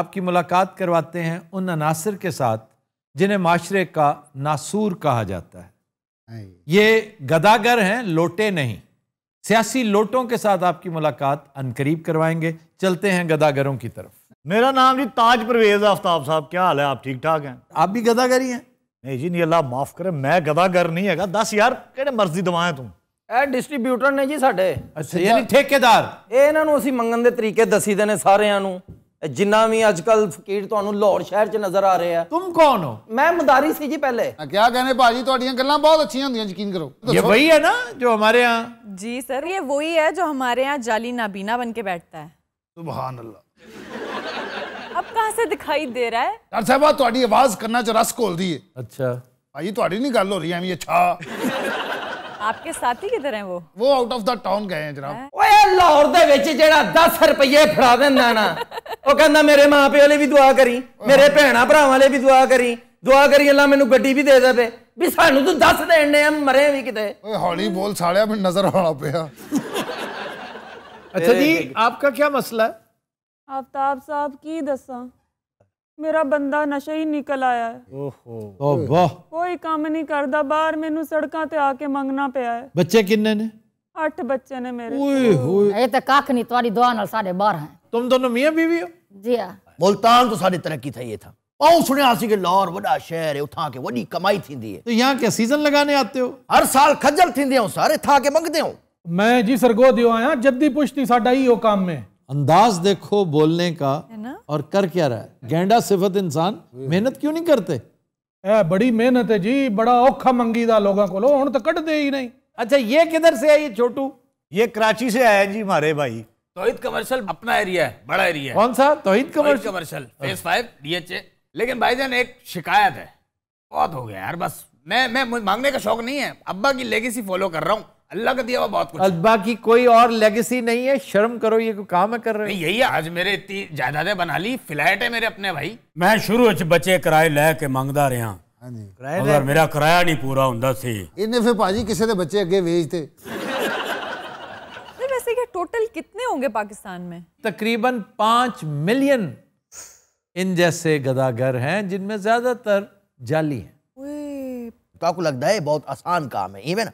आपकी मुलाकात करवाते हैं उन अनासर के साथ जिन्हें माशरे का नासूर कहा जाता है ये गदागर हैं लोटे नहीं सियासी लोटों के साथ आपकी मुलाकात अनकरीब करवाएंगे चलते हैं गदागरों की तरफ मेरा नाम जी ताज परवेज आफ्ताब साहब क्या हाल है आप ठीक ठाक हैं आप भी गदागर ही हैं नहीं जी नहीं अल्लाह माफ करे मैं गदागर नहीं है दस यार कि मर्जी दवाएं तू डिस्ट्रीब्यूटर ने जी ਜੀ ਸਾਡੇ ਅੱਛਾ ਯਾਨੀ ਠੇਕੇਦਾਰ ਇਹ ਇਹਨਾਂ ਨੂੰ ਅਸੀਂ ਮੰਗਣ ਦੇ ਤਰੀਕੇ जिन्ना भी अजकल फकीर तो लाहौर शहर च नजर आ रहे हैं तुम कौन हो मैं मुदारी सी जी पहले आ, क्या कहने भाजी तो गल बहुत अच्छी होंगे यकीन करो ये वही है ना जो हमारे यहाँ जी सर ये वही है जो हमारे यहाँ जाली नाबीना बन के बैठता है सुबह अल्लाह अब कहाँ से दिखाई दे रहा है डॉक्टर तो आपके साथी किधर तरह वो वो आउट ऑफ द टाउन गए हैं जनाब ਇਹ ਲਾਹੌਰ ਦੇ ਵਿੱਚ ਜਿਹੜਾ 10 ਰੁਪਏ ਫੜਾ ਦਿੰਦਾ ਨਾ ਉਹ ਕਹਿੰਦਾ ਮੇਰੇ ਮਾਪਿਆਂ ਲਈ ਵੀ ਦੁਆ ਕਰੀ ਮੇਰੇ ਭੈਣਾ ਭਰਾਵਾਂ ਲਈ ਵੀ ਦੁਆ ਕਰੀ ਦੁਆ ਕਰੀ ਅੱਲਾ ਮੈਨੂੰ ਗੱਡੀ ਵੀ ਦੇ ਦੇਵੇ ਵੀ ਸਾਨੂੰ ਤੂੰ ਦੱਸ ਦੇਣ ਨੇ ਮਰੇ ਵੀ ਕਿਤੇ ਓਏ ਹੌਲੀ ਬੋਲ ਸਾਲਿਆ ਮੈਨੂੰ ਨਜ਼ਰ ਆਉਣਾ ਪਿਆ ਅੱਛਾ ਜੀ ਆਪਕਾ ਕੀ ਮਸਲਾ ਹੈ ਆਫਤਾਬ ਸਾਹਿਬ ਕੀ ਦੱਸਾਂ ਮੇਰਾ ਬੰਦਾ ਨਸ਼ਾ ਹੀ ਨਿਕਲ ਆਇਆ ਹੈ ਓਹੋ ਤੋਬਾ ਕੋਈ ਕੰਮ ਨਹੀਂ ਕਰਦਾ ਬਾਹਰ ਮੈਨੂੰ ਸੜਕਾਂ ਤੇ ਆ ਕੇ ਮੰਗਣਾ ਪਿਆ ਹੈ ਬੱਚੇ ਕਿੰਨੇ ਨੇ आठ बच्चे ने मेरे ओए होए ये तो काख नहीं तुम्हारी दुआ नाल साढ़े बार हैं तुम दोनों मियां बीवी हो जी हां मुल्तान तो सारी तरक्की थई ये था पाऊ सुने आसी के लाहौर बड़ा शहर है उठा के वडी कमाई थींदी है तो यहां के सीजन लगाने आते हो हर साल खजल थींदे हो सारे था के मंगदे हो मैं जी सरगो दियो आया जद्दी पुश्ती साडा ही हो काम में अंदाज देखो बोलने का और कर क्या रहा है गेंडा सिफत इंसान मेहनत क्यों नहीं करते ए बड़ी मेहनत है जी बड़ा औखा मंगीदा लोगों को लो हुन तो कट दे ही नहीं अच्छा ये किधर से है ये छोटू ये कराची से आया जी हमारे भाई तोहिद कमर्शियल अपना एरिया है बड़ा एरिया है कौन सा तोहिद commercial commercial phase five DHA लेकिन एक शिकायत है बहुत हो गया यार बस मैं मैं मांगने का शौक नहीं है अब्बा की लेगेसी फॉलो कर रहा हूँ अल्लाह का दिया हुआ बहुत कुछ अब्बा की कोई और लेगेसी नहीं है शर्म करो ये कोई काम है कर रहे यही आज मेरे इतनी जायदादें बना ली फ्लैट है मेरे अपने भाई मैं शुरू बचे किराए लै के मंगदा रहा અને ઓર મેરા કરાયા નહી પૂરા હોnda થી ઇને ફા પાજી કિસી دے بچے اگے વેજતે લે ویسے યે ટોટલ કિતને હોંગે પાકિસ્તાન મે तकरीबन 5 મિલિયન ઇન જૈસે ગદાગર હે જિનમે જ્યાદાતર જાળી હે ઓય તુઆકો લગદા હે બહોત આસાન કામ હે ઈવન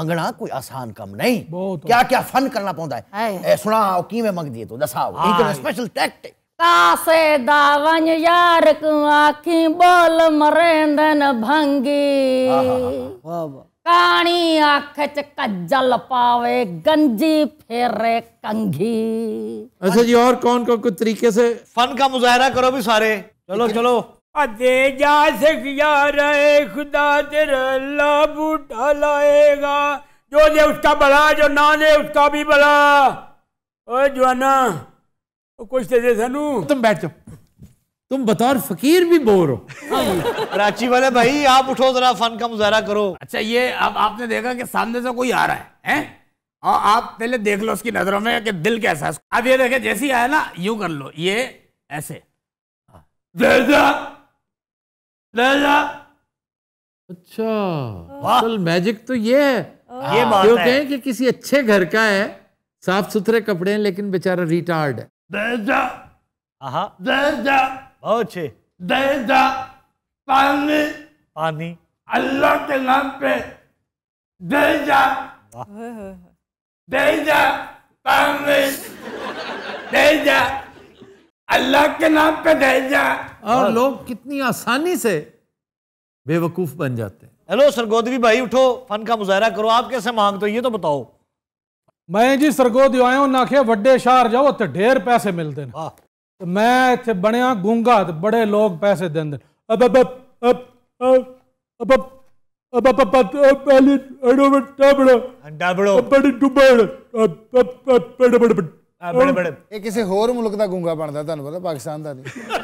મંગણા કોઈ આસાન કામ નહી બહોત ક્યા ક્યા ફન karna પૌnda હે એ સુના ઓ કી મે મંગ દિયે તુ દસા ઓ એક નો સ્પેશિયલ ટેક્ટિક कासे दावन यार आखी बोल मरेंदन भंगी काणी आख च कज्जल पावे गंजी फेरे कंघी अच्छा जी और कौन कौन कुछ तरीके से फन का मुजाहरा करो भी सारे चलो चलो अदे जा सक यार खुदा तेरा लाभ उठा लाएगा जो दे उसका भला जो ना दे उसका भी भला ओ जवाना कुछ दे दे ਦੇ तुम बैठ जाओ तुम बतौर फकीर भी बोर हो कराची हाँ वाले भाई आप उठो जरा फन का मुजहरा करो अच्छा ये अब आपने देखा कि सामने से कोई आ रहा है हैं और हाँ, आप पहले देख लो उसकी नजरों में कि दिल कैसा है अब ये देखे जैसे ही आया ना यू कर लो ये ऐसे लहजा लहजा अच्छा असल मैजिक तो ये है ये हाँ। बात है कि किसी अच्छे घर का है साफ सुथरे कपड़े हैं लेकिन बेचारा रिटायर्ड है Deja. Aha. Deja. बहुत अच्छे देजा पानी पानी अल्लाह के नाम पे देजा देजा पानी देजा अल्लाह के नाम पे देजा और लोग कितनी आसानी से बेवकूफ बन जाते हैं हेलो सर गोदवी भाई उठो फन का मुजाहरा करो आप कैसे मांगते हो ये तो बताओ ਮੈਂ ਜੀ ਸਰਗੋਦੀ ਆਇਆ ਉਹਨਾਂ ਆਖਿਆ ਵੱਡੇ ਸ਼ਹਿਰ ਜਾਓ ਉੱਥੇ ਢੇਰ ਪੈਸੇ ਮਿਲਦੇ ਨੇ ਵਾਹ ਮੈਂ ਇੱਥੇ ਬਣਿਆ ਗੁੰਗਾ ਤੇ ਬੜੇ ਲੋਕ ਪੈਸੇ ਦਿੰਦੇ ਅਬ ਅਬ ਅਬ ਅਬ ਅਬ ਅਬ ਅਬ ਅਲੀ ਅਡੋ ਟਾਬੜਾ ਡਾਬੜੋ ਬੜੀ ਡੁਬੜ ਬੜ ਬੜ ਬੜ ਬੜੇ ਬੜੇ ਇਹ ਕਿਸੇ ਹੋਰ ਮੁਲਕ ਦਾ ਗੁੰਗਾ ਬਣਦਾ ਤੁਹਾਨੂੰ ਪਤਾ ਪਾਕਿਸਤਾਨ ਦਾ ਨਹੀਂ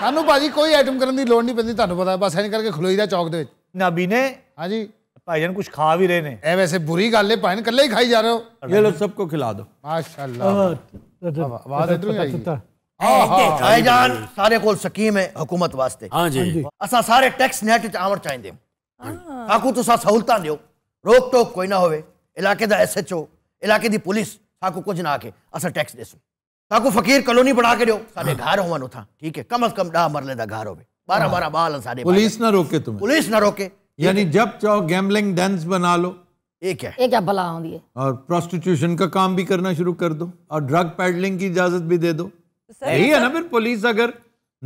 ਸਾਨੂੰ ਭਾਜੀ ਕੋਈ ਆਈਟਮ ਕਰਨ ਦੀ ਲੋੜ ਨਹੀਂ ਪੈਂਦੀ ਤੁਹਾਨੂੰ ਪਤਾ ਬਸ ਐਂ ਕਰਕੇ ਖਲੋਈ ਦਾ ਚੌਕ ਦੇ ਵਿੱਚ ਨਾਬੀ ਨੇ ਹਾਂਜੀ भाईजान कुछ खा भी रहे ने ए वैसे बुरी गल है भाईजान कल्ले ही खाई जा रहे हो ये लो सबको खिला दो माशाल्लाह आवाज इधर ही आई भाईजान सारे कोल सकीम है हुकूमत वास्ते हां जी हाँ असा सारे टैक्स नेट च आवण चाहींदे साकू हाँ तुसा सहूलता दियो रोक टोक कोई ना होवे इलाके दा एसएचओ इलाके दी पुलिस साकू कुछ ना आके असा टैक्स देसु साकू फकीर कॉलोनी बना के दियो सारे हाँ। घर होवन उठा ठीक है कम से कम 10 मरले दा घर होवे 12 12 बाल सारे पुलिस ना रोके तुम्हें पुलिस ना रोके यानी जब चाहो गैम्बलिंग डेंस बना लो एक है एक बला होती है और प्रोस्टिट्यूशन का काम भी करना शुरू कर दो और ड्रग पैडलिंग की इजाजत भी दे दो यही है ना फिर पुलिस अगर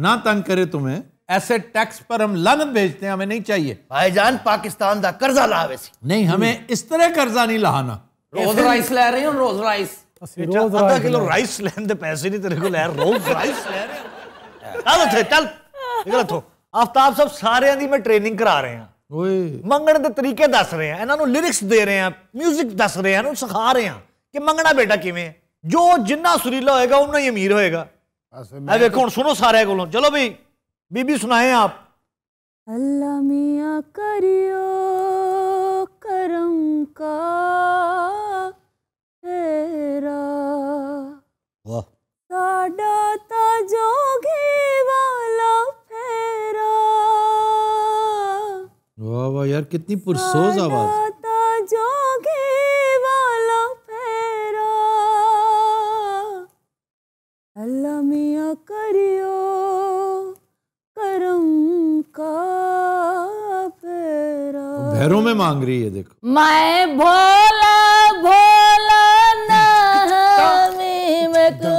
ना तंग करे तुम्हें ऐसे टैक्स पर हम लानत भेजते हैं हमें नहीं चाहिए भाईजान पाकिस्तान का कर्जा लावे नहीं हमें इस तरह कर्जा नहीं लहाना रोज राइस ले रहे हो रोज राइस अच्छा, आधा किलो राइस लेने दे पैसे नहीं तेरे को ले रोज राइस ले रहे चल चल निकल थो आफ्ताब सब सारे दी मैं ट्रेनिंग करा रहे हैं मंगने तरीके दस रहे हैं इन्हों लिरिक्स दे रहे हैं म्यूजिक दस रहे हैं सिखा रहे हैं कि मंगना बेटा कि जो जिन्ना सुरीला होगा उन्ना ही अमीर होगा देखो हम सुनो सारे को चलो भाई बीबी सुनाए आप अल्लाह मियाँ करियो कितनी पुरसोज आवाज जोगे वाला फेरा अल्लाह मिया करियो करम का फेरा भैरों में मांग रही है देखो मैं भोला भोला नामी मैं तू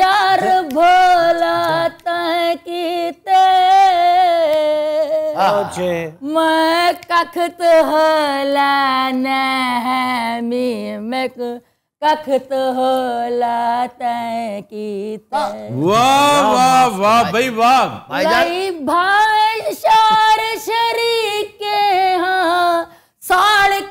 यार भोला तहकीते मैं कखत होला नहमी मैं कखत होला तय की वाह वाह वाह भाई वाह भाई भाई शार शरीक के हाँ साड़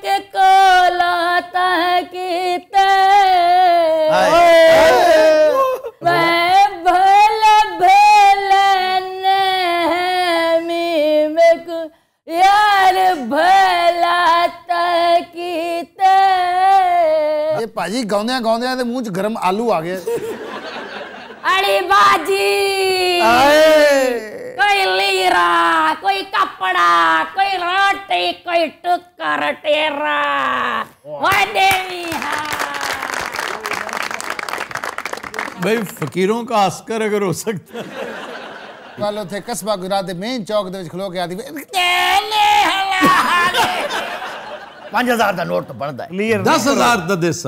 यार भला तकीते ये पाजी गाਉਂਦੇ ਆ ਗਾਉਂਦੇ ਆ गरम आलू आ ਗਰਮ अरे बाजी कोई लीरा कोई कपड़ा कोई रोटी कोई टुक्कर टेरा वो देवी हाँ। भाई फकीरों का आस्कर अगर हो सकता ਕੱਲ ਉਥੇ ਕਸਬਾ ਗੁਜਰਾਤ ਦੇ ਮੇਨ ਚੌਕ ਦੇ ਵਿੱਚ ਖਲੋ ਕੇ ਆਦੀ तो दस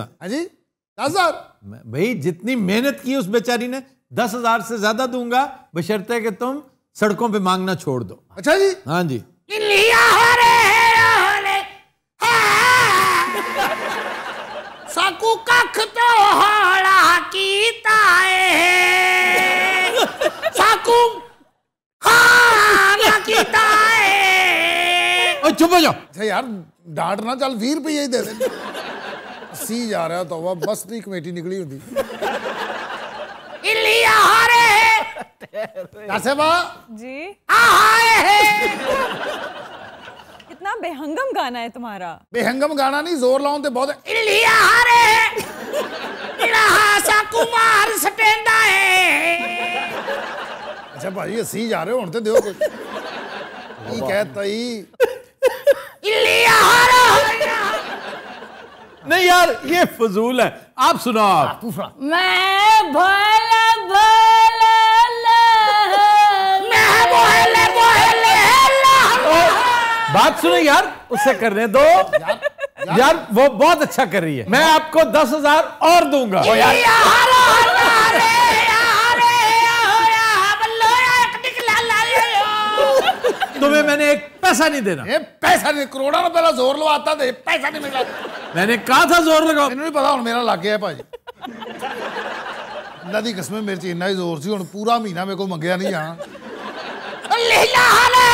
हजार हाँ भाई जितनी मेहनत की उस बेचारी ने दस हजार से ज्यादा दूंगा बशर्ते कि तुम सड़कों पे मांगना छोड़ दो अच्छा जी हाँ जी साकू ਕੱਖ चुप हो जाओ अच्छा यार डांटना चल 20 ਰੁਪਏ ਹੀ ਦੇ ਦੇ 80 ਜਾ ਰਿਹਾ ਤਵਾ ਬਸ ਦੀ ਕਮੇਟੀ ਨਿਕਲੀ ਹੁੰਦੀ इली जी कितना बेहंगम गाना है तुम्हारा बेहंगम गाना नहीं जोर लाओ तो बहुत कुमार अच्छा भाई असी जा रहे हो हूं तो दियो कहता नहीं यार ये फजूल है आप सुनो आप मैं भोला भोला मैं भोले भोले बात सुनो यार उसे करने दो यार, यार, यार वो बहुत अच्छा कर रही है मैं आपको दस हजार और दूंगा यार। तुम्हें मैंने एक पैसा नहीं देना ये पैसा नहीं करोड़ा ना पहला जोर लगाता दे पैसा नहीं मिला मैंने कहा था जोर लगाओ मैंने नहीं पता हूं मेरा लग गया भाई अल्लाह की कसम मेरे च इना ही जोर से हूं पूरा महीना मेरे को मंगया नहीं हाँ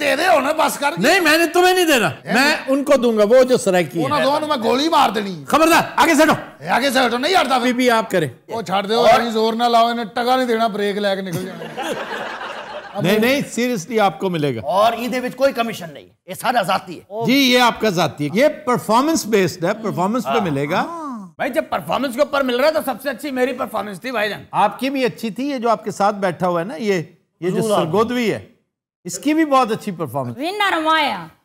दे दे होने बस कर नहीं मैंने तुम्हें नहीं देना मैं उनको दूंगा वो जो सराइकी है वो ना मैं गोली मार देनी खबरदार आगे सेटो आगे सेटो नहीं हटता बीबी आप करें वो छाड़ दे और जोर ना लाओ इन्हें टका नहीं देना ब्रेक लेके निकल जाना नहीं नहीं सीरियसली आपको मिलेगा और ਇਹਦੇ कोई कमीशन नहीं ये सारा ਸਾਡਾ ਜ਼ਾਤੀ ਹੈ ਜੀ ਇਹ ਆਪਕਾ ਜ਼ਾਤੀ बेस्ड है परफॉर्मेंस पे हाँ। मिलेगा हाँ। भाई जब परफॉर्मेंस के ऊपर मिल रहा है तो सबसे अच्छी मेरी परफॉर्मेंस थी भाई आपकी भी अच्छी थी ये जो आपके साथ बैठा हुआ है ना ये ये जो सरगोदवी है इसकी भी बहुत अच्छी परफॉर्मेंस